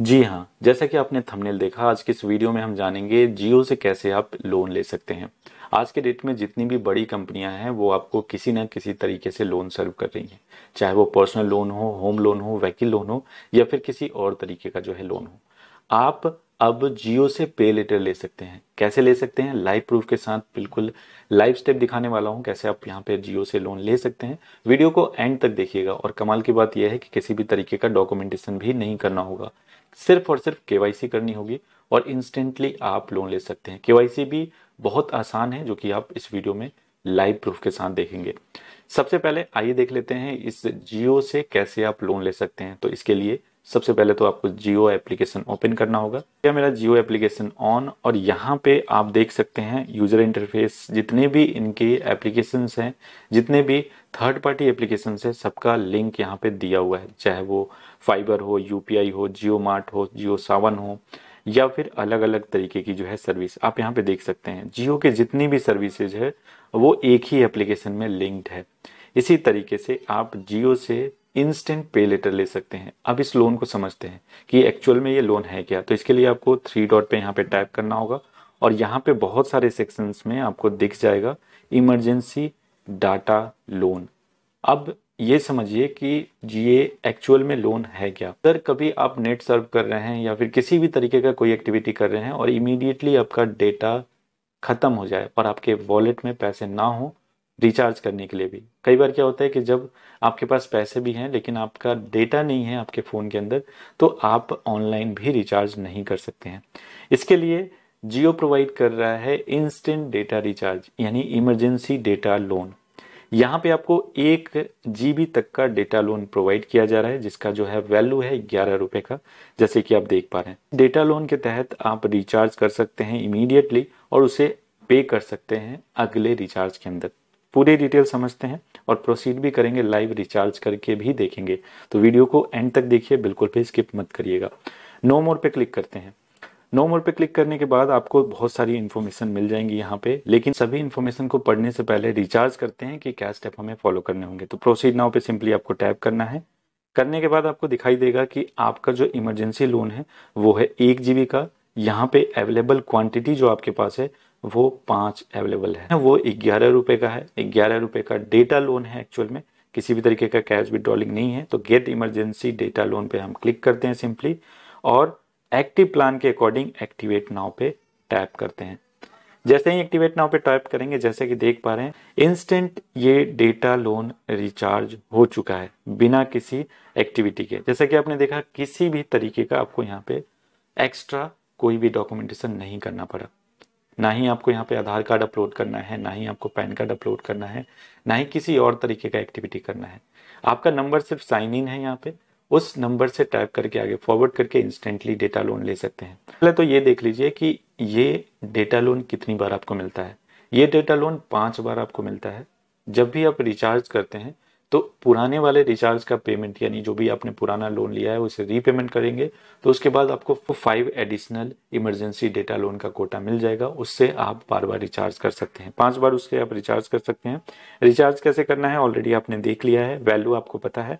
जी हाँ जैसा कि आपने थंबनेल देखा आज के इस वीडियो में हम जानेंगे जियो से कैसे आप लोन ले सकते हैं आज के डेट में जितनी भी बड़ी कंपनियां हैं वो आपको किसी ना किसी तरीके से लोन सर्व कर रही हैं चाहे वो पर्सनल लोन हो होम लोन हो वहीकिल लोन हो या फिर किसी और तरीके का जो है लोन हो आप अब जियो से पे लेटर ले सकते हैं कैसे ले सकते हैं लाइव प्रूफ के साथ बिल्कुल लाइव स्टेप दिखाने वाला हूं कैसे आप यहां पे जियो से लोन ले सकते हैं वीडियो को एंड तक देखिएगा और कमाल की बात यह है कि किसी भी तरीके का डॉक्यूमेंटेशन भी नहीं करना होगा सिर्फ और सिर्फ के करनी होगी और इंस्टेंटली आप लोन ले सकते हैं के भी बहुत आसान है जो कि आप इस वीडियो में लाइव प्रूफ के साथ देखेंगे सबसे पहले आइए देख लेते हैं इस जियो से कैसे आप लोन ले सकते हैं तो इसके लिए सबसे पहले तो आपको जियो एप्लीकेशन ओपन करना होगा या मेरा जियो एप्लीकेशन ऑन और यहाँ पे आप देख सकते हैं यूजर इंटरफेस जितने भी इनके एप्लीकेशन हैं जितने भी थर्ड पार्टी एप्लीकेशन है सबका लिंक यहाँ पे दिया हुआ है चाहे वो फाइबर हो यूपीआई हो जियो मार्ट हो जियो सावन हो या फिर अलग अलग तरीके की जो है सर्विस आप यहाँ पे देख सकते हैं जियो के जितनी भी सर्विसेज है वो एक ही एप्लीकेशन में लिंक्ड है इसी तरीके से आप जियो से इंस्टेंट पे लेटर ले सकते हैं अब इस लोन को समझते हैं कि एक्चुअल में ये लोन है क्या तो इसके लिए आपको थ्री डॉट पे यहाँ पे टाइप करना होगा और यहाँ पे बहुत सारे सेक्शंस में आपको दिख जाएगा इमरजेंसी डाटा लोन अब ये समझिए कि ये एक्चुअल में लोन है क्या अगर कभी आप नेट सर्व कर रहे हैं या फिर किसी भी तरीके का कोई एक्टिविटी कर रहे हैं और इमीडिएटली आपका डेटा ख़त्म हो जाए और आपके वॉलेट में पैसे ना हो रिचार्ज करने के लिए भी कई बार क्या होता है कि जब आपके पास पैसे भी हैं लेकिन आपका डेटा नहीं है आपके फ़ोन के अंदर तो आप ऑनलाइन भी रिचार्ज नहीं कर सकते हैं इसके लिए जियो प्रोवाइड कर रहा है इंस्टेंट डेटा रिचार्ज यानी इमरजेंसी डेटा लोन यहाँ पे आपको एक जी तक का डेटा लोन प्रोवाइड किया जा रहा है जिसका जो है वैल्यू है ग्यारह रुपये का जैसे कि आप देख पा रहे हैं डेटा लोन के तहत आप रिचार्ज कर सकते हैं इमीडिएटली और उसे पे कर सकते हैं अगले रिचार्ज के अंदर पूरी डिटेल समझते हैं और प्रोसीड भी करेंगे लाइव रिचार्ज करके भी देखेंगे तो वीडियो को एंड तक देखिए बिल्कुल भी स्किप मत करिएगा नो मोर पे क्लिक करते हैं नो मोर पे क्लिक करने के बाद आपको बहुत सारी इन्फॉर्मेशन मिल जाएंगी यहाँ पे लेकिन सभी इन्फॉर्मेशन को पढ़ने से पहले रिचार्ज करते हैं कि क्या स्टेप हमें फॉलो करने होंगे तो प्रोसीड नाउ पे सिंपली आपको टैप करना है करने के बाद आपको दिखाई देगा कि आपका जो इमरजेंसी लोन है वो है एक जीबी का यहाँ पे अवेलेबल क्वांटिटी जो आपके पास है वो पांच अवेलेबल है वो ग्यारह रुपए का है ग्यारह रुपए का डेटा लोन है एक्चुअल में किसी भी तरीके का कैश विड्रॉलिंग नहीं है तो गेट इमरजेंसी डेटा लोन पे हम क्लिक करते हैं सिंपली और एक्टिव प्लान के अकॉर्डिंग एक्टिवेट नाव पे टैप करते हैं जैसे ही एक्टिवेट नाउ पे टैप करेंगे जैसे कि देख पा रहे हैं इंस्टेंट ये डेटा लोन रिचार्ज हो चुका है बिना किसी एक्टिविटी के जैसे कि आपने देखा किसी भी तरीके का आपको यहाँ पे एक्स्ट्रा कोई भी डॉक्यूमेंटेशन नहीं करना पड़ा ना ही आपको यहाँ पे आधार कार्ड अपलोड करना है ना ही आपको पैन कार्ड अपलोड करना है ना ही किसी और तरीके का एक्टिविटी करना है आपका नंबर सिर्फ साइन इन है यहाँ पे उस नंबर से टाइप करके आगे फॉरवर्ड करके इंस्टेंटली डेटा लोन ले सकते हैं पहले तो ये देख लीजिए कि ये डेटा लोन कितनी बार आपको मिलता है ये डेटा लोन पांच बार आपको मिलता है जब भी आप रिचार्ज करते हैं तो पुराने वाले रिचार्ज का पेमेंट यानी जो भी आपने पुराना लोन लिया है उसे रीपेमेंट करेंगे तो उसके बाद आपको five additional emergency data loan का कोटा मिल जाएगा उससे आप बार बार रिचार्ज कर सकते हैं पांच बार उससे आप रिचार्ज कर सकते हैं रिचार्ज कैसे करना है ऑलरेडी आपने देख लिया है वैल्यू आपको पता है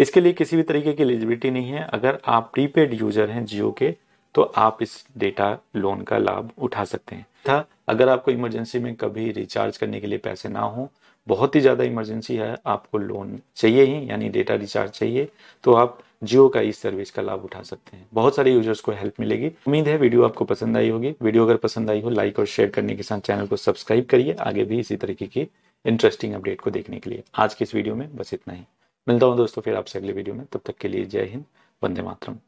इसके लिए किसी भी तरीके की एलिजिबिलिटी नहीं है अगर आप प्रीपेड यूजर हैं जियो के तो आप इस डेटा लोन का लाभ उठा सकते हैं था अगर आपको इमरजेंसी में कभी रिचार्ज करने के लिए पैसे ना हो बहुत ही ज़्यादा इमरजेंसी है आपको लोन चाहिए ही यानी डेटा रिचार्ज चाहिए तो आप जियो का इस सर्विस का लाभ उठा सकते हैं बहुत सारे यूजर्स को हेल्प मिलेगी उम्मीद है वीडियो आपको पसंद आई होगी वीडियो अगर पसंद आई हो लाइक और शेयर करने के साथ चैनल को सब्सक्राइब करिए आगे भी इसी तरीके की इंटरेस्टिंग अपडेट को देखने के लिए आज के इस वीडियो में बस इतना ही मिलता हूँ दोस्तों फिर आपसे अगले वीडियो में तब तक के लिए जय हिंद वंदे मातरम